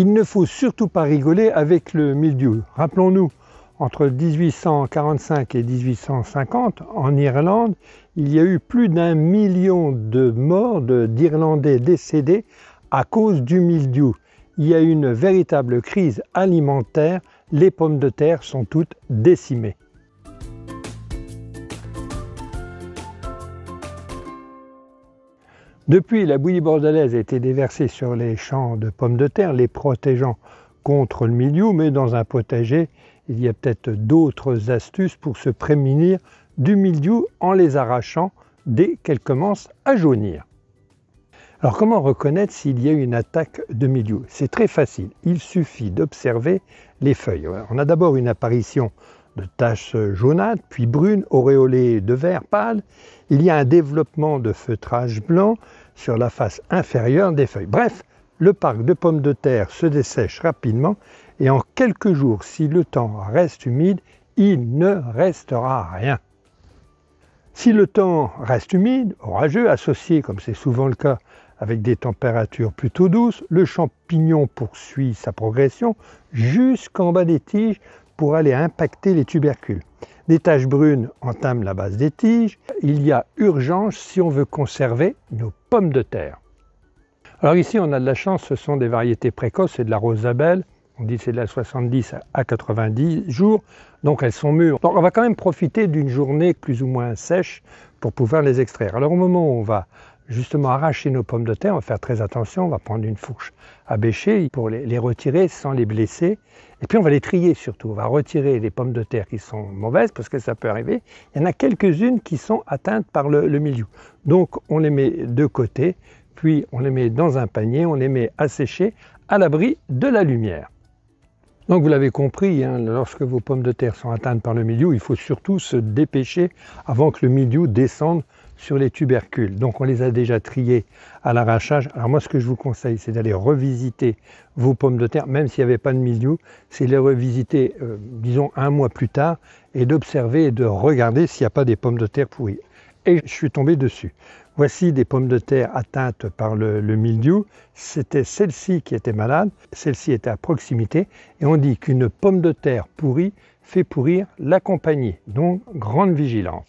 Il ne faut surtout pas rigoler avec le mildiou. Rappelons-nous, entre 1845 et 1850, en Irlande, il y a eu plus d'un million de morts d'Irlandais décédés à cause du mildiou. Il y a une véritable crise alimentaire, les pommes de terre sont toutes décimées. Depuis, la bouillie bordelaise a été déversée sur les champs de pommes de terre, les protégeant contre le milieu, mais dans un potager, il y a peut-être d'autres astuces pour se prémunir du milieu en les arrachant dès qu'elles commencent à jaunir. Alors comment reconnaître s'il y a une attaque de milieu C'est très facile, il suffit d'observer les feuilles. On a d'abord une apparition de taches jaunâtres, puis brunes, auréolées de vert pâle. Il y a un développement de feutrage blanc sur la face inférieure des feuilles. Bref, le parc de pommes de terre se dessèche rapidement et en quelques jours, si le temps reste humide, il ne restera rien. Si le temps reste humide, orageux, associé, comme c'est souvent le cas, avec des températures plutôt douces, le champignon poursuit sa progression jusqu'en bas des tiges pour aller impacter les tubercules. Des taches brunes entament la base des tiges. Il y a urgence si on veut conserver nos pommes de terre. Alors ici, on a de la chance, ce sont des variétés précoces, c'est de la rosabelle. On dit c'est de la 70 à 90 jours, donc elles sont mûres. Donc on va quand même profiter d'une journée plus ou moins sèche pour pouvoir les extraire. Alors au moment où on va justement arracher nos pommes de terre, on va faire très attention, on va prendre une fourche à bêcher pour les, retirer sans les blesser. Et puis on va les trier surtout, on va retirer les pommes de terre qui sont mauvaises, parce que ça peut arriver. Il y en a quelques-unes qui sont atteintes par le, milieu. Donc on les met de côté, puis on les met dans un panier, on les met à sécher à l'abri de la lumière. Donc vous l'avez compris, hein, lorsque vos pommes de terre sont atteintes par le milieu, il faut surtout se dépêcher avant que le milieu descende sur les tubercules. Donc on les a déjà triés à l'arrachage. Alors moi ce que je vous conseille c'est d'aller revisiter vos pommes de terre, même s'il n'y avait pas de mildiou, c'est les revisiter euh, disons un mois plus tard et d'observer et de regarder s'il n'y a pas des pommes de terre pourries. Et je suis tombé dessus. Voici des pommes de terre atteintes par le, le mildiou. C'était celle-ci qui était malade, celle-ci était à proximité, et on dit qu'une pomme de terre pourrie fait pourrir la compagnie. Donc grande vigilance.